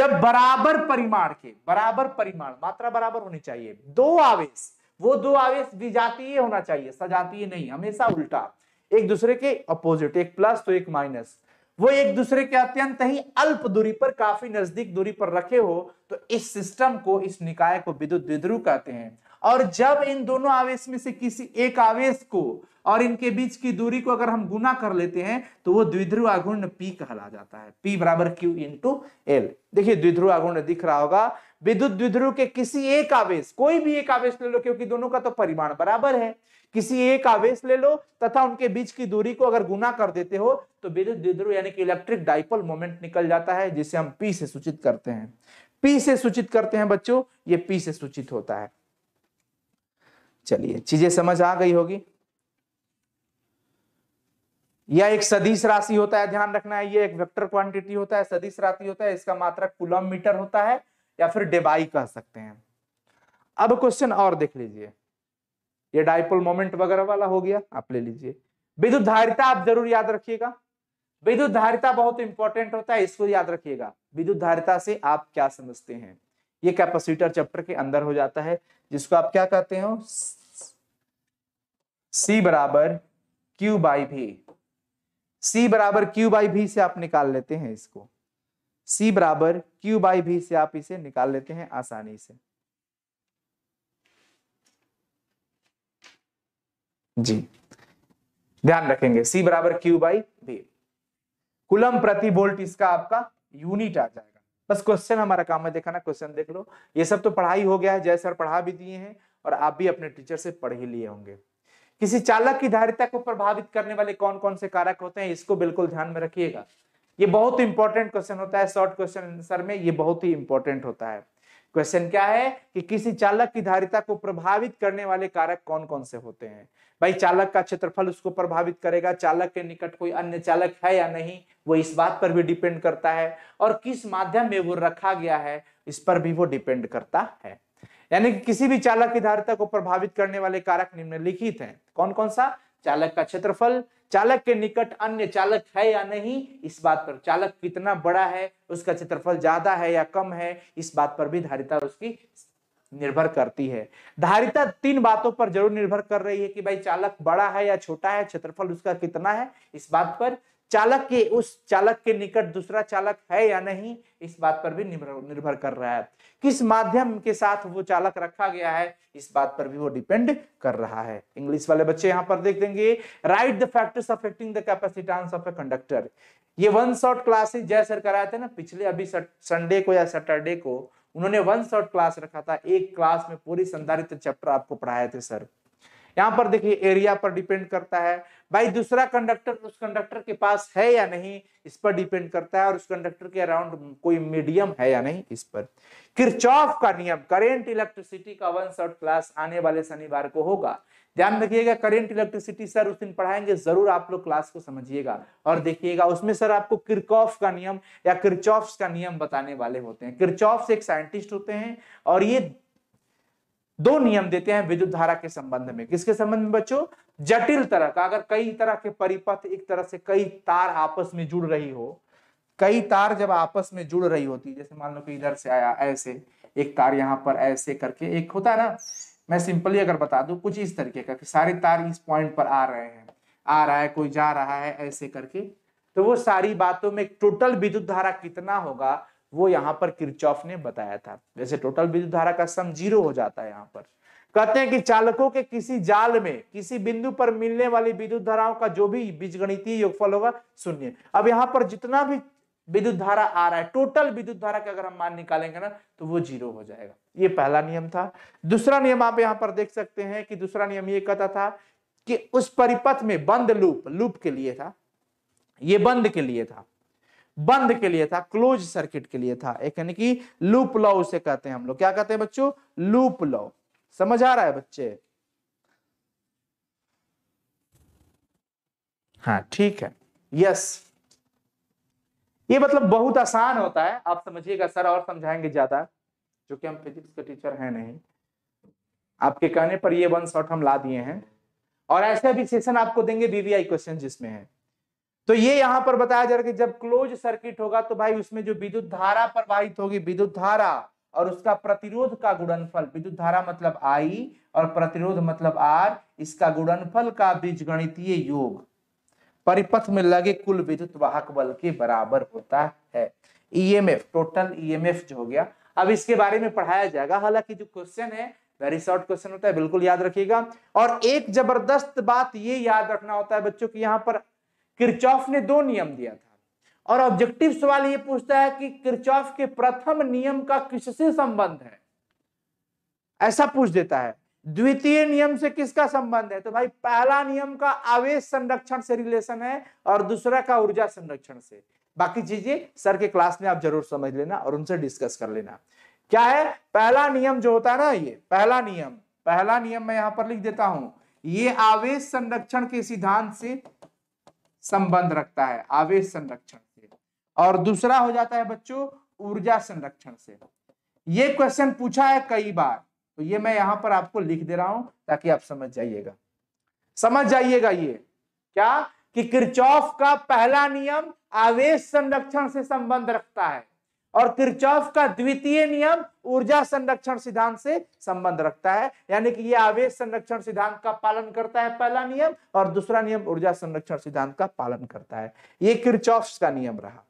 जब बराबर परिमाण के बराबर परिमाण मात्रा बराबर होनी चाहिए दो आवेश वो दो आवेश विजातीय होना चाहिए सजातीय नहीं हमेशा उल्टा एक दूसरे के अपोजिट एक प्लस तो एक माइनस वो एक दूसरे के अत्यंत ही अल्प दूरी पर काफी नजदीक दूरी पर रखे हो तो इस सिस्टम को इस निकाय को विद्युत विद्रु कहते हैं और जब इन दोनों आवेश में से किसी एक आवेश को और इनके बीच की दूरी को अगर हम गुना कर लेते हैं तो वो द्विध्रुव आघूर्ण P कहला जाता है P बराबर Q इन टू एल देखिए द्विध्रुव आघूर्ण दिख रहा होगा विद्युत द्विध्रुव के किसी एक आवेश कोई भी एक आवेश ले लो क्योंकि दोनों का तो परिमाण बराबर है किसी एक आवेश ले लो तथा उनके बीच की दूरी को अगर गुना कर देते हो तो विद्युत द्विध्रुव यानी कि इलेक्ट्रिक डाइपोल मोमेंट निकल जाता है जिसे हम पी से सूचित करते हैं पी से सूचित करते हैं बच्चों ये पी से सूचित होता है चलिए चीजें समझ आ गई होगी यह एक सदिश राशि होता है ध्यान रखना है ये एक वेक्टर क्वांटिटी होता है सदिश राशि होता है इसका मात्रा कुलम मीटर होता है या फिर डेबाई कह सकते हैं अब क्वेश्चन और देख लीजिए ये डायपोल मोमेंट वगैरह वाला हो गया आप ले लीजिए विद्युत धारिता आप जरूर याद रखिएगा विद्युत धारिता बहुत इंपॉर्टेंट होता है इसको याद रखिएगा विद्युत धारिता से आप क्या समझते हैं ये कैपेसिटर चैप्टर के अंदर हो जाता है जिसको आप क्या कहते हो सी बराबर क्यू बाई भी सी बराबर क्यू बाई भी से आप निकाल लेते हैं इसको सी बराबर क्यू बाई भी से आप इसे निकाल लेते हैं आसानी से जी ध्यान रखेंगे सी बराबर क्यू बाई बी कुलम प्रति वोल्ट इसका आपका यूनिट आ जाएगा बस क्वेश्चन हमारा काम है देखा ना क्वेश्चन देख लो ये सब तो पढ़ाई हो गया है जय सर पढ़ा भी दिए हैं और आप भी अपने टीचर से पढ़ ही लिए होंगे किसी चालक की धारिता को प्रभावित करने वाले कौन कौन से कारक होते हैं इसको बिल्कुल ध्यान में रखिएगा ये बहुत इंपॉर्टेंट क्वेश्चन होता है शॉर्ट क्वेश्चन आंसर में ये बहुत ही इंपॉर्टेंट होता है क्वेश्चन क्या है कि किसी चालक की धारिता को प्रभावित करने वाले कारक कौन कौन से होते हैं भाई चालक का क्षेत्रफल उसको प्रभावित करेगा चालक के निकट कोई अन्य चालक है या नहीं वो इस बात पर भी डिपेंड करता है और किस माध्यम में वो रखा गया है इस पर भी वो डिपेंड करता है यानी कि किसी भी चालक की धारिता को प्रभावित करने वाले कारक निम्नलिखित हैं कौन कौन सा चालक का क्षेत्रफल चालक के निकट अन्य चालक है या नहीं इस बात पर चालक कितना बड़ा है उसका क्षेत्रफल ज्यादा है या कम है इस बात पर भी धारिता उसकी निर्भर करती है धारिता तीन बातों पर जरूर निर्भर कर रही है कि भाई चालक बड़ा है या छोटा है क्षेत्रफल उसका कितना है इस बात पर चालक के उस चालक के निकट दूसरा चालक है या नहीं इस बात पर भी निर्भर कर रहा है किस माध्यम के साथ वो चालक रखा गया है इस बात पर भी वो डिपेंड कर रहा है इंग्लिश वाले बच्चे यहाँ पर देख देंगे right the factors affecting the capacitance of a conductor ये one shot classes Jay sir कराए थे ना पिछले अभी संडे को या सैटरडे को उन्होंने वन शॉट क्लास रखा था एक क्लास में पूरी संधारित चैप्टर आपको पढ़ाए थे सर यहाँ पर देखिए एरिया पर डिपेंड करता है भाई दूसरा कंडक्टर उस कंडक्टर के पास है या नहीं इस पर डिपेंड करता है और उस कंडक्टर के अराउंड कोई मीडियम है या नहीं इस पर किरचॉफ का नियम करेंट इलेक्ट्रिसिटी का वन शॉर्ट क्लास आने वाले शनिवार को होगा ध्यान रखिएगा करेंट इलेक्ट्रिसिटी सर उस दिन पढ़ाएंगे जरूर आप लोग क्लास को समझिएगा और देखिएगा उसमें सर आपको किरकॉफ का नियम या किरचॉफ का नियम बताने वाले होते हैं किरचॉफ एक साइंटिस्ट होते हैं और ये दो नियम देते हैं विद्युत धारा के संबंध में किसके संबंध में बच्चों जटिल तरह का अगर कई तरह के परिपथ एक तरह से कई तार आपस में जुड़ रही हो कई तार जब आपस में जुड़ रही होती जैसे मान लो कि इधर से आया ऐसे एक तार यहाँ पर ऐसे करके एक होता है ना मैं सिंपली अगर बता दू कुछ इस तरीके का कि सारे तार इस पॉइंट पर आ रहे हैं आ रहा है कोई जा रहा है ऐसे करके तो वो सारी बातों में टोटल विद्युत धारा कितना होगा वो यहाँ पर किरचॉफ ने बताया था जैसे टोटल विद्युत धारा का सम जीरो हो जाता है यहाँ पर कहते हैं कि चालकों के किसी जाल में किसी बिंदु पर मिलने वाली विद्युत धाराओं का जो भी बीजगणितीय योगफल होगा शून्य अब यहाँ पर जितना भी विद्युत धारा आ रहा है टोटल विद्युत धारा का अगर हम मान निकालेंगे ना तो वो जीरो हो जाएगा ये पहला नियम था दूसरा नियम आप यहाँ पर देख सकते हैं कि दूसरा नियम ये कहता था कि उस परिपथ में बंद लूप लूप के लिए था ये बंद के लिए था बंद के लिए था क्लोज सर्किट के लिए था यानी कि लूप लॉ उसे कहते हैं हम लोग क्या कहते हैं बच्चों लूप लॉ समझ आ रहा है बच्चे हाँ ठीक है यस ये मतलब बहुत आसान होता है आप समझिएगा सर और समझाएंगे ज्यादा जो कि हम फिजिक्स के टीचर हैं नहीं आपके कहने पर ये वन शॉट हम ला दिए हैं और ऐसे भी सेशन आपको देंगे बीवीआई क्वेश्चन जिसमें है तो ये यहां पर बताया जा रहा है कि जब क्लोज सर्किट होगा तो भाई उसमें जो विद्युत धारा प्रवाहित होगी विद्युत धारा और उसका प्रतिरोध का गुणनफल विद्युत धारा मतलब आई और प्रतिरोध मतलब आर इसका गुणनफल का बीज योग परिपथ में लगे कुल विद्युत वाहक बल के बराबर होता है ईएमएफ टोटल ईएमएफ जो हो गया अब इसके बारे में पढ़ाया जाएगा हालांकि जो क्वेश्चन है वेरी शॉर्ट क्वेश्चन होता है बिल्कुल याद रखिएगा और एक जबरदस्त बात ये याद रखना होता है बच्चों की यहाँ पर किरचॉफ ने दो नियम दिया था और ऑब्जेक्टिव सवाल ये पूछता है कि किरचॉफ के प्रथम नियम का किससे संबंध है ऐसा पूछ देता है द्वितीय नियम से किसका संबंध है तो भाई पहला नियम का आवेश संरक्षण से रिलेशन है और दूसरा का ऊर्जा संरक्षण से बाकी चीजें सर के क्लास में आप जरूर समझ लेना और उनसे डिस्कस कर लेना क्या है पहला नियम जो होता है ना ये पहला नियम पहला नियम मैं यहां पर लिख देता हूं ये आवेश संरक्षण के सिद्धांत से संबंध रखता है आवेश संरक्षण और दूसरा हो जाता है बच्चों ऊर्जा संरक्षण से ये क्वेश्चन पूछा है कई बार तो ये मैं यहां पर आपको लिख दे रहा हूं ताकि आप समझ जाइएगा समझ जाइएगा ये क्या कि किरचौफ का पहला नियम आवेश संरक्षण से संबंध रखता है और किरचौफ का द्वितीय नियम ऊर्जा संरक्षण सिद्धांत से संबंध रखता है यानी कि यह आवेश संरक्षण सिद्धांत का पालन करता है पहला नियम और दूसरा नियम ऊर्जा संरक्षण सिद्धांत का पालन करता है ये किरचौफ का नियम रहा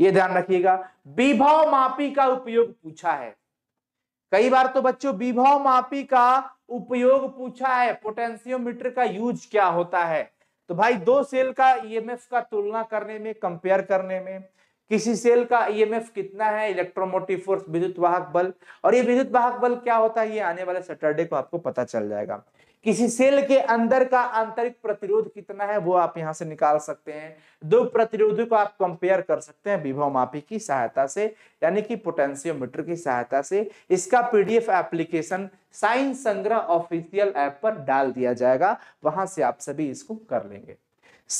ये ध्यान रखिएगा विभव मापी का उपयोग पूछा है कई बार तो बच्चों विभव मापी का उपयोग पूछा है पोटेंशियोमीटर का यूज क्या होता है तो भाई दो सेल का ईएमएफ e का तुलना करने में कंपेयर करने में किसी सेल का ईएमएफ e कितना है इलेक्ट्रोमोटिव फोर्स विद्युत वाहक बल और ये विद्युत वाहक बल क्या होता है ये आने वाले सैटरडे को आपको पता चल जाएगा किसी सेल के अंदर का आंतरिक प्रतिरोध कितना है वो आप यहां से निकाल सकते हैं दो प्रतिरोधों को आप कंपेयर कर सकते हैं विभव मापी की सहायता से यानी कि पोटेंशियोमीटर की सहायता से इसका PDF application science Sangrah official app पर डाल दिया जाएगा वहां से आप सभी इसको कर लेंगे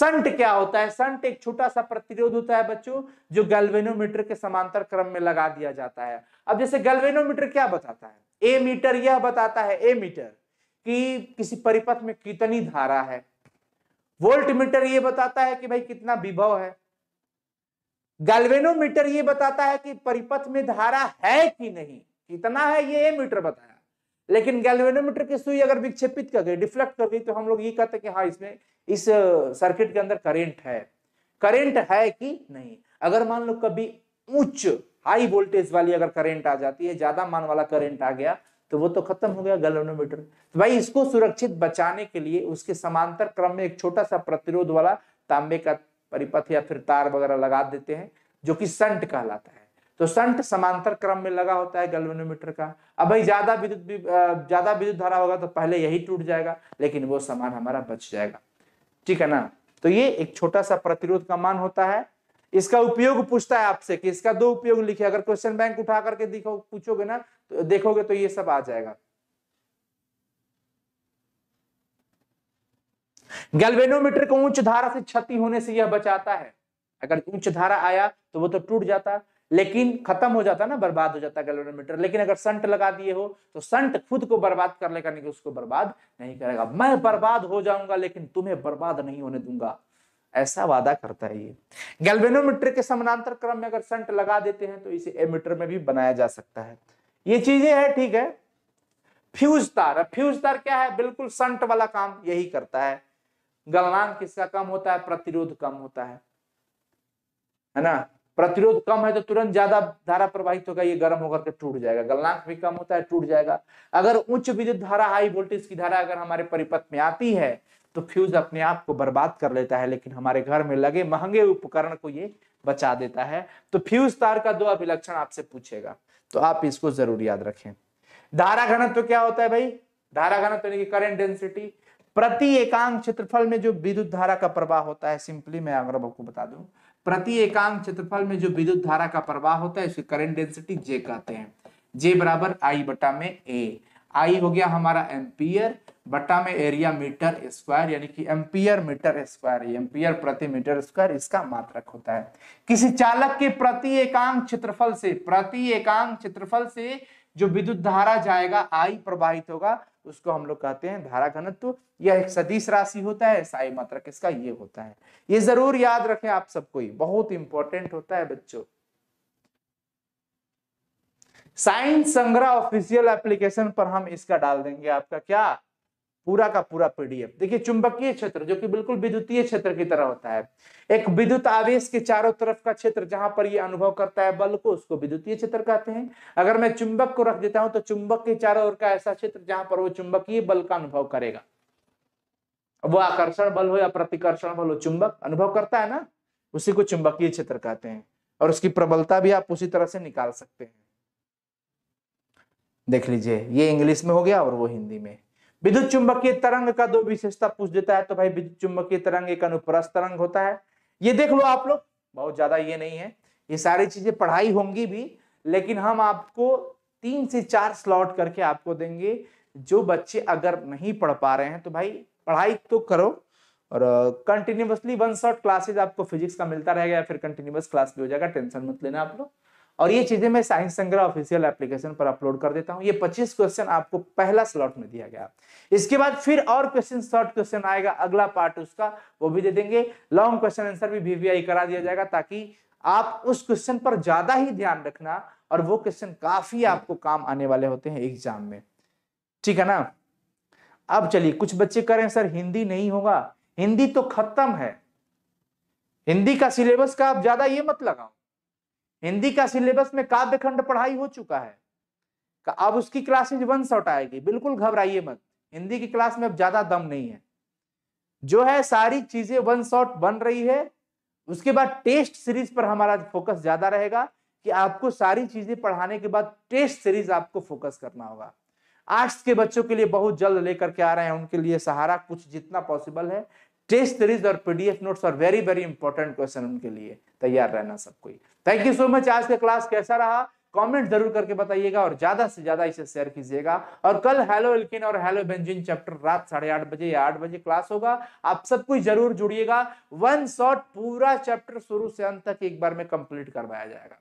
संट क्या होता है संट एक छोटा सा प्रतिरोध होता है बच्चों जो गैल्वेनोमीटर के समांतर क्रम में लगा दिया जाता है अब जैसे गैल्वेनोमीटर क्या बताता है ए मीटर यह बताता है ए मीटर कि किसी परिपथ में कितनी धारा है वोल्ट मीटर ये बताता है कि भाई कितना विभव है गैल्वेनोमीटर ये बताता है कि परिपथ में धारा है कि नहीं कितना है ये मीटर बताया लेकिन गैल्वेनोमीटर की सुई अगर विक्षेपित कर गई डिफ्लेक्ट कर गई तो हम लोग ये कहते हैं कि हाँ इसमें इस सर्किट के अंदर करेंट है करेंट है कि नहीं अगर मान लो कभी उच्च हाई वोल्टेज वाली अगर करंट आ जाती है ज्यादा मान वाला करंट आ गया तो वो तो खत्म हो गया गैलोनोमीटर तो भाई इसको सुरक्षित बचाने के लिए उसके समांतर क्रम में एक छोटा सा प्रतिरोध वाला तांबे का परिपथ या फिर तार वगैरह लगा देते हैं जो कि संट कहलाता है तो संट समांतर क्रम में लगा होता है गैल्वेनोमीटर का अब भाई ज्यादा विद्युत ज्यादा विद्युत धारा होगा तो पहले यही टूट जाएगा लेकिन वो सामान हमारा बच जाएगा ठीक है ना तो ये एक छोटा सा प्रतिरोध का मान होता है इसका उपयोग पूछता है आपसे कि इसका दो उपयोग लिखे अगर क्वेश्चन बैंक उठा करके दिखो पूछोगे ना तो देखोगे तो ये सब आ जाएगा गैल्वेनोमीटर को उच्च धारा से क्षति होने से यह बचाता है अगर उच्च धारा आया तो वो तो टूट जाता लेकिन खत्म हो जाता ना बर्बाद हो जाता गैल्वेनोमीटर लेकिन अगर संट लगा दिए हो तो संट खुद को बर्बाद कर लेगा नहीं तो उसको बर्बाद नहीं करेगा मैं बर्बाद हो जाऊंगा लेकिन तुम्हें बर्बाद नहीं होने दूंगा ऐसा वादा करता है ये गैल्वेनोमीटर के समानांतर क्रम में अगर संट लगा देते हैं तो इसे एमीटर में भी बनाया जा सकता है ये चीजें है ठीक है फ्यूज तार फ्यूज तार क्या है बिल्कुल संट वाला काम यही करता है गलनांक किसका कम होता है प्रतिरोध कम होता है है ना प्रतिरोध कम है तो तुरंत ज्यादा धारा प्रवाहित होगा ये गर्म होकर के टूट जाएगा गलनांक भी कम होता है टूट जाएगा अगर उच्च विद्युत धारा हाई वोल्टेज की धारा अगर हमारे परिपथ में आती है तो फ्यूज अपने आप को बर्बाद कर लेता है लेकिन हमारे घर में लगे महंगे उपकरण को ये बचा देता है तो फ्यूज तार का दो अभिलक्षण आपसे पूछेगा तो आप इसको जरूर याद रखें धारा घनत्व तो क्या होता है भाई धारा घनत्व तो कि करंट डेंसिटी प्रति एकांक क्षेत्रफल में जो विद्युत धारा का प्रवाह होता है सिंपली मैं अगर आपको बता दू प्रति एकांक क्षेत्रफल में जो विद्युत धारा का प्रवाह होता है उसे करेंट डेंसिटी जे कहते हैं जे बराबर आई बटा में ए आई हो गया हमारा एम्पियर बटा में एरिया मीटर स्क्वायर यानी कि एम्पियर मीटर स्क्वायर एम्पियर प्रति मीटर स्क्वायर इसका मात्रक होता है किसी चालक के प्रति एकांक क्षेत्रफल से प्रति एकांक क्षेत्रफल से जो विद्युत धारा जाएगा आई प्रवाहित होगा उसको हम लोग कहते हैं धारा घनत्व यह एक सदिश राशि होता है साई मात्रक इसका ये होता है ये जरूर याद रखें आप सबको बहुत इंपॉर्टेंट होता है बच्चों साइंस संग्रह ऑफिशियल एप्लीकेशन पर हम इसका डाल देंगे आपका क्या पूरा का पूरा पीडीएफ देखिए चुंबकीय क्षेत्र जो कि बिल्कुल विद्युतीय क्षेत्र की तरह होता है एक विद्युत आवेश के चारों तरफ का क्षेत्र जहां पर ये अनुभव करता है बल को उसको विद्युतीय क्षेत्र कहते हैं अगर मैं चुंबक को रख देता हूं तो चुंबक के चारों ओर का ऐसा क्षेत्र जहां पर वो चुंबकीय बल का अनुभव करेगा वो आकर्षण बल हो या प्रतिकर्षण बल हो चुंबक अनुभव करता है ना उसी को चुंबकीय क्षेत्र कहते हैं और उसकी प्रबलता भी आप उसी तरह से निकाल सकते हैं देख लीजिए ये इंग्लिश में हो गया और वो हिंदी में विद्युत चुंबकीय तरंग का दो विशेषता पूछ देता है तो भाई विद्युत चुंबकीय तरंग एक अनुप्रस्थ तरंग होता है ये देख लो आप लोग बहुत ज्यादा ये नहीं है ये सारी चीजें पढ़ाई होंगी भी लेकिन हम आपको तीन से चार स्लॉट करके आपको देंगे जो बच्चे अगर नहीं पढ़ पा रहे हैं तो भाई पढ़ाई तो करो और कंटिन्यूसली वन शॉर्ट क्लासेज आपको फिजिक्स का मिलता रहेगा या फिर कंटिन्यूस क्लास भी हो जाएगा टेंशन मत लेना आप लोग और ये चीजें मैं साइंस संग्रह ऑफिशियल एप्लीकेशन पर अपलोड कर देता हूँ ये 25 क्वेश्चन आपको पहला स्लॉट में दिया गया इसके बाद फिर और क्वेश्चन शॉर्ट क्वेश्चन आएगा अगला पार्ट उसका वो भी दे देंगे लॉन्ग क्वेश्चन आंसर भी वीवीआई करा दिया जाएगा ताकि आप उस क्वेश्चन पर ज्यादा ही ध्यान रखना और वो क्वेश्चन काफी आपको काम आने वाले होते हैं एग्जाम में ठीक है ना अब चलिए कुछ बच्चे रहे हैं सर हिंदी नहीं होगा हिंदी तो खत्म है हिंदी का सिलेबस का आप ज्यादा ये मत लगाओ हिंदी का सिलेबस में काव्य खंड पढ़ाई हो चुका है अब उसकी क्लासेज वन शॉर्ट आएगी बिल्कुल घबराइए मत हिंदी की क्लास में अब ज्यादा दम नहीं है जो है सारी चीजें वन शॉर्ट बन रही है उसके बाद टेस्ट सीरीज पर हमारा फोकस ज्यादा रहेगा कि आपको सारी चीजें पढ़ाने के बाद टेस्ट सीरीज आपको फोकस करना होगा आर्ट्स के बच्चों के लिए बहुत जल्द लेकर के आ रहे हैं उनके लिए सहारा कुछ जितना पॉसिबल है टेस्ट सीरीज और पीडीएफ नोट्स और वेरी वेरी इंपॉर्टेंट क्वेश्चन उनके लिए तैयार रहना सबको थैंक यू सो मच आज का क्लास कैसा रहा कमेंट जरूर करके बताइएगा और ज्यादा से ज्यादा इसे शेयर कीजिएगा और कल हेलो एल्किन और हेलो बेंजिन चैप्टर रात साढ़े आठ बजे या आठ बजे क्लास होगा आप सबको जरूर जुड़िएगा वन शॉट पूरा चैप्टर शुरू से अंत तक एक बार में कंप्लीट करवाया जाएगा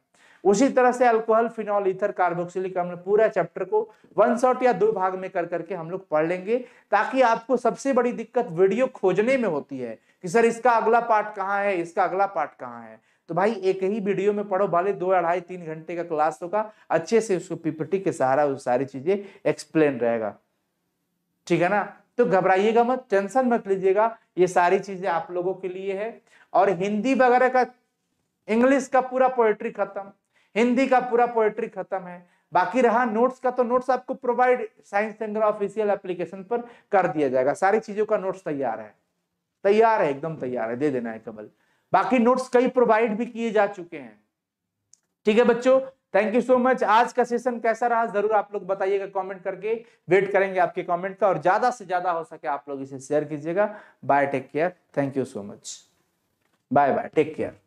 उसी तरह से अल्कोहल फिनॉल इथर कार्बोक्सिलिक अम्ल पूरा चैप्टर को वन शॉट या दो भाग में कर करके हम लोग पढ़ लेंगे ताकि आपको सबसे बड़ी दिक्कत वीडियो खोजने में होती है कि सर इसका अगला पार्ट कहाँ है इसका अगला पार्ट कहाँ है तो भाई एक ही वीडियो में पढ़ो भले दो अढ़ाई तीन घंटे का क्लास होगा अच्छे से उसको पीपीटी के सहारा उस सारी चीजें एक्सप्लेन रहेगा ठीक है ना तो घबराइएगा मत टेंशन मत लीजिएगा ये सारी चीजें आप लोगों के लिए है और हिंदी वगैरह का इंग्लिश का पूरा पोएट्री खत्म हिंदी का पूरा पोएट्री खत्म है बाकी रहा नोट्स का तो नोट्स आपको प्रोवाइड साइंस ऑफिशियल एप्लीकेशन पर कर दिया जाएगा सारी चीजों का नोट्स तैयार है तैयार है एकदम तैयार है दे देना है कबल बाकी नोट्स कई प्रोवाइड भी किए जा चुके हैं ठीक है बच्चों थैंक यू सो मच आज का सेशन कैसा रहा जरूर आप लोग बताइएगा कमेंट करके वेट करेंगे आपके कमेंट का और ज्यादा से ज्यादा हो सके आप लोग इसे शेयर कीजिएगा bye take care thank you so much bye bye take care